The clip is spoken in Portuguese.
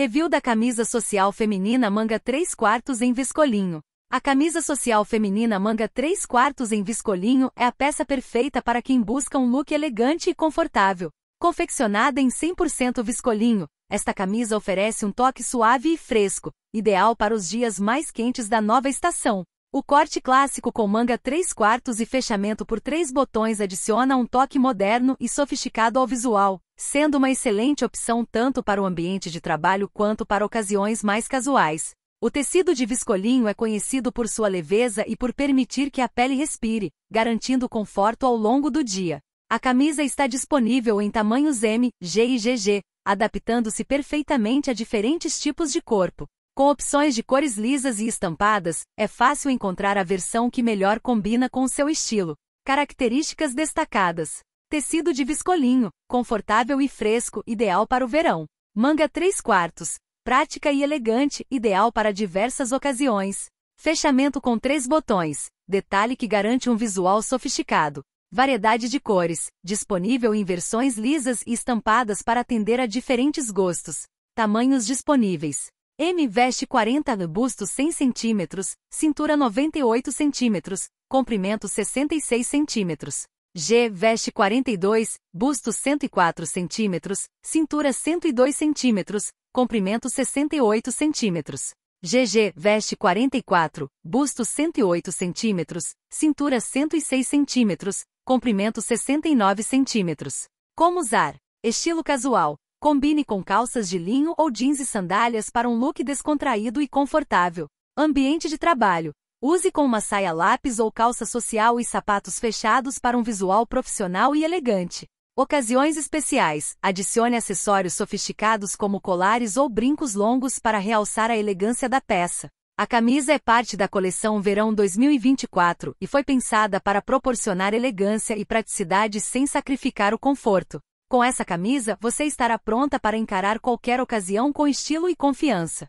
Review da camisa social feminina manga 3 quartos em viscolinho. A camisa social feminina manga 3 quartos em viscolinho é a peça perfeita para quem busca um look elegante e confortável. Confeccionada em 100% viscolinho, esta camisa oferece um toque suave e fresco, ideal para os dias mais quentes da nova estação. O corte clássico com manga 3 quartos e fechamento por três botões adiciona um toque moderno e sofisticado ao visual sendo uma excelente opção tanto para o ambiente de trabalho quanto para ocasiões mais casuais. O tecido de viscolinho é conhecido por sua leveza e por permitir que a pele respire, garantindo conforto ao longo do dia. A camisa está disponível em tamanhos M, G e GG, adaptando-se perfeitamente a diferentes tipos de corpo. Com opções de cores lisas e estampadas, é fácil encontrar a versão que melhor combina com seu estilo. Características destacadas: Tecido de viscolinho, confortável e fresco, ideal para o verão. Manga 3 quartos, prática e elegante, ideal para diversas ocasiões. Fechamento com três botões, detalhe que garante um visual sofisticado. Variedade de cores, disponível em versões lisas e estampadas para atender a diferentes gostos. Tamanhos disponíveis. M veste 40 no busto 100 cm, cintura 98 cm, comprimento 66 cm. G. Veste 42, busto 104 cm, cintura 102 cm, comprimento 68 cm. GG Veste 44, busto 108 cm, cintura 106 cm, comprimento 69 cm. Como usar? Estilo casual. Combine com calças de linho ou jeans e sandálias para um look descontraído e confortável. Ambiente de trabalho. Use com uma saia lápis ou calça social e sapatos fechados para um visual profissional e elegante. Ocasiões especiais: adicione acessórios sofisticados como colares ou brincos longos para realçar a elegância da peça. A camisa é parte da coleção Verão 2024 e foi pensada para proporcionar elegância e praticidade sem sacrificar o conforto. Com essa camisa, você estará pronta para encarar qualquer ocasião com estilo e confiança.